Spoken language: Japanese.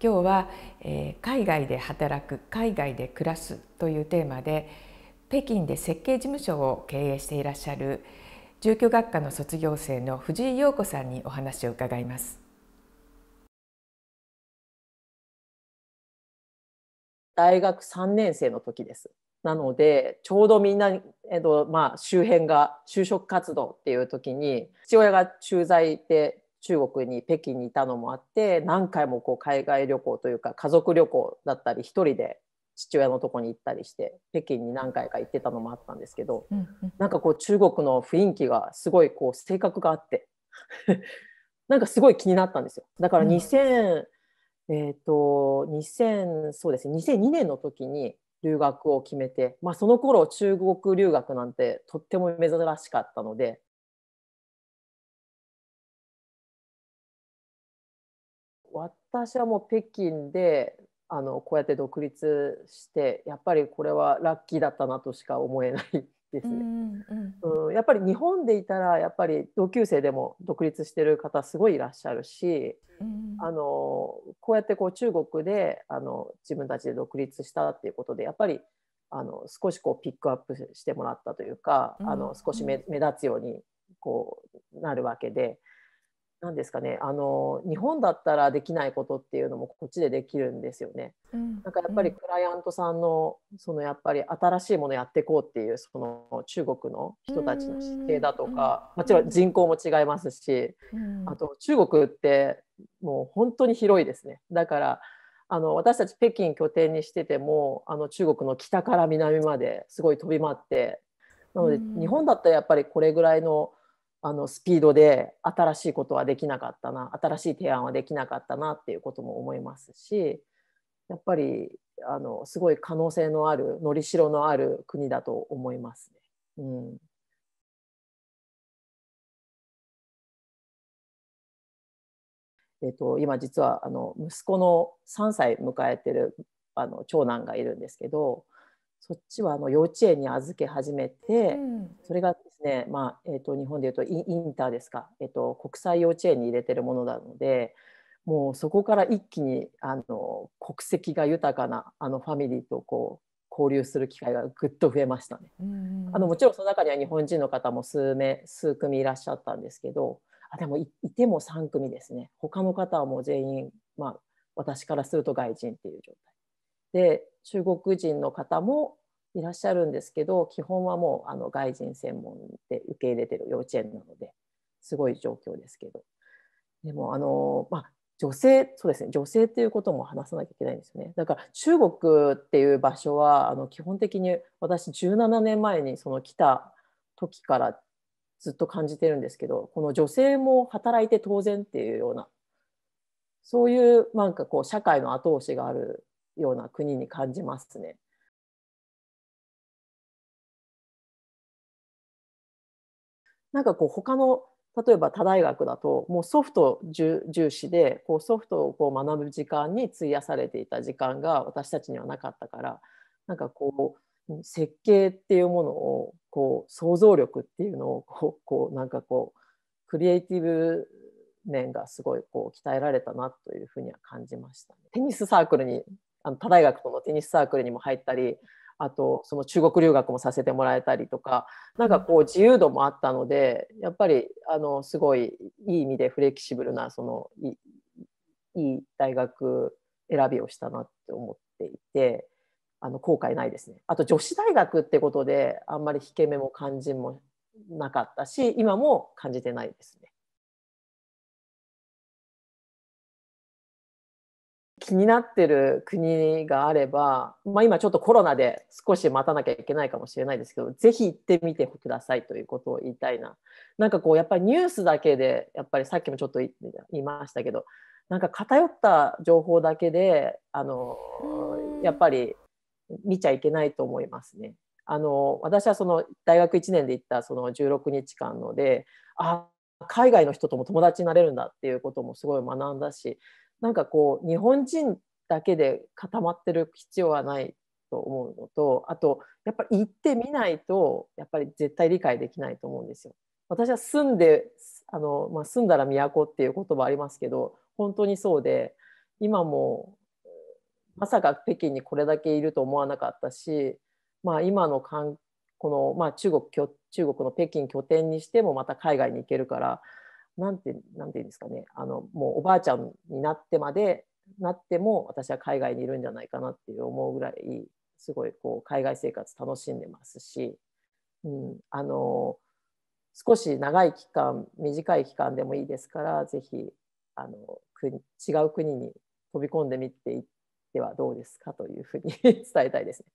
今日は、えー、海外で働く海外で暮らすというテーマで北京で設計事務所を経営していらっしゃる住居学科の卒業生の藤井陽子さんにお話を伺います。大学3年生の時です。なのでちょうどみんな、えっとまあ、周辺が就職活動っていう時に父親が駐在で中国に北京にいたのもあって何回もこう海外旅行というか家族旅行だったり1人で父親のとこに行ったりして北京に何回か行ってたのもあったんですけど、うんうん、なんかこう中国の雰囲気がすごいこう性格があって なんかすごい気になったんですよ。だから2000、うん、えっ、ー、と2000そうですね2002年の時に留学を決めて、まあ、その頃中国留学なんてとっても珍しかったので私はもう北京であのこうやって独立してやっぱりこれはラッキーだったなとしか思えないですね。うん、うんうん、やっぱり日本でいたらやっぱり同級生でも独立してる方すごいいらっしゃるし、うん、あのこうやってこう中国であの自分たちで独立したっていうことでやっぱりあの少しこうピックアップしてもらったというか、あの少し目立つようにこうなるわけで。何ですかねあの日本だったらできないことっていうのもこっちでできるんですよね。うん、なんかやっぱりクライアントさんのそのやっぱり新しいものやっていこうっていうその中国の人たちの姿勢だとか、うん、もちろん人口も違いますし、うん、あと中国ってもう本当に広いですね。だからあの私たち北京拠点にしててもあの中国の北から南まですごい飛び回ってなので日本だったらやっぱりこれぐらいの。あのスピードで新しいことはできなかったな新しい提案はできなかったなっていうことも思いますしやっぱりあのすごい可能性のあるのりしろのある国だと思いますね。うんえっと、今実はあの息子の3歳迎えてるあの長男がいるんですけどそっちはあの幼稚園に預け始めて、うん、それがですね、まあえーと、日本でいうとインターですか、えーと、国際幼稚園に入れてるものなのでもうそこから一気にあの国籍が豊かなあのファミリーとこう交流する機会がぐっと増えましたね。うん、あのもちろんその中には日本人の方も数名数組いらっしゃったんですけどあでもいても3組ですね他の方はもう全員、まあ、私からすると外人っていう状態。で中国人の方もいらっしゃるんですけど基本はもうあの外人専門で受け入れてる幼稚園なのですごい状況ですけどでもあの、まあ、女性そうですね女性っていうことも話さなきゃいけないんですよねだから中国っていう場所はあの基本的に私17年前にその来た時からずっと感じてるんですけどこの女性も働いて当然っていうようなそういうなんかこう社会の後押しがあるような国に感じますね。なんかこう他の例えば他大学だともうソフト重視でこうソフトをこう学ぶ時間に費やされていた時間が私たちにはなかったからなんかこう設計っていうものをこう想像力っていうのをこうこうなんかこうクリエイティブ面がすごいこう鍛えられたなというふうには感じました、ね、テニスサークルにあの他大学とのテニスサークルにも入ったりあとその中国留学もさせてもらえたりとかなんかこう自由度もあったのでやっぱりあのすごいいい意味でフレキシブルなそのいい大学選びをしたなって思っていてあの後悔ないですね。あと女子大学ってことであんまり引け目も感じもなかったし今も感じてないですね。気になってる国があれば、まあ、今ちょっとコロナで少し待たなきゃいけないかもしれないですけどぜひ行ってみてくださいということを言いたいななんかこうやっぱりニュースだけでやっぱりさっきもちょっと言いましたけどなんか偏った情報だけであのやっぱり見ちゃいけないと思いますね。あの私はその大学1年で行ったその16日間のであ海外の人とも友達になれるんだっていうこともすごい学んだしなんかこう日本人だけで固まってる必要はないと思うのとあとやっぱり行ってみないとやっぱり絶対理解できないと思うんですよ。私は住んであの、まあ、住んだら都っていう言葉ありますけど本当にそうで今もまさか北京にこれだけいると思わなかったし、まあ、今のこの、まあ、中国中国の北京拠点にしてもまた海外に行けるからなんてなんていうんですかねあのもうおばあちゃんになってまでなっても私は海外にいるんじゃないかなっていう思うぐらいすごいこう海外生活楽しんでますし、うん、あの少し長い期間短い期間でもいいですからぜひ、あの国違う国に飛び込んでみていってはどうですかというふうに 伝えたいですね。